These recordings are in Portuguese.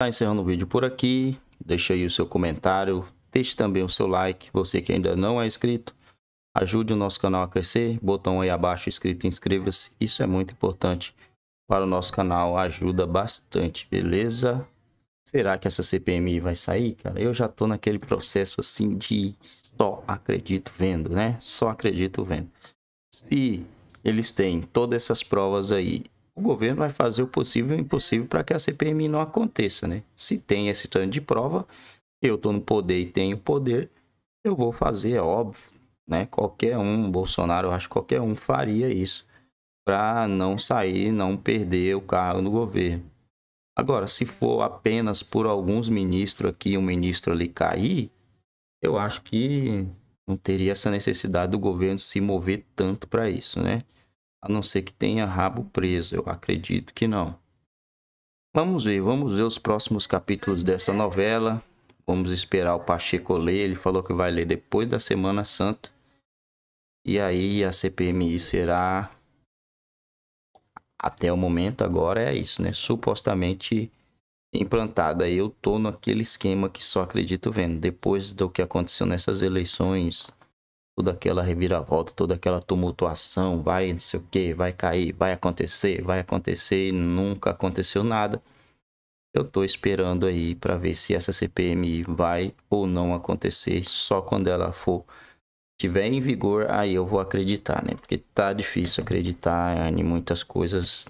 Tá encerrando o vídeo por aqui. Deixe aí o seu comentário, deixe também o seu like. Você que ainda não é inscrito, ajude o nosso canal a crescer. Botão aí abaixo escrito inscreva-se. Isso é muito importante para o nosso canal, ajuda bastante, beleza? Será que essa CPMI vai sair, cara? Eu já tô naquele processo assim de só acredito vendo, né? Só acredito vendo. Se eles têm todas essas provas aí o governo vai fazer o possível e o impossível para que a CPMI não aconteça, né? Se tem esse tanto de prova, eu estou no poder e tenho poder, eu vou fazer, é óbvio, né? Qualquer um, Bolsonaro, eu acho que qualquer um faria isso para não sair, não perder o cargo no governo. Agora, se for apenas por alguns ministros aqui, um ministro ali cair, eu acho que não teria essa necessidade do governo se mover tanto para isso, né? A não ser que tenha rabo preso, eu acredito que não. Vamos ver, vamos ver os próximos capítulos dessa novela. Vamos esperar o Pacheco ler, ele falou que vai ler depois da Semana Santa. E aí a CPMI será até o momento agora é isso, né? Supostamente implantada. Eu tô naquele esquema que só acredito vendo. Depois do que aconteceu nessas eleições toda aquela reviravolta, toda aquela tumultuação, vai não sei o que, vai cair, vai acontecer, vai acontecer e nunca aconteceu nada. Eu estou esperando aí para ver se essa CPMI vai ou não acontecer, só quando ela for tiver em vigor, aí eu vou acreditar, né? Porque tá difícil acreditar em muitas coisas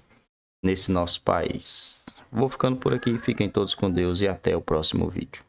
nesse nosso país. Vou ficando por aqui, fiquem todos com Deus e até o próximo vídeo.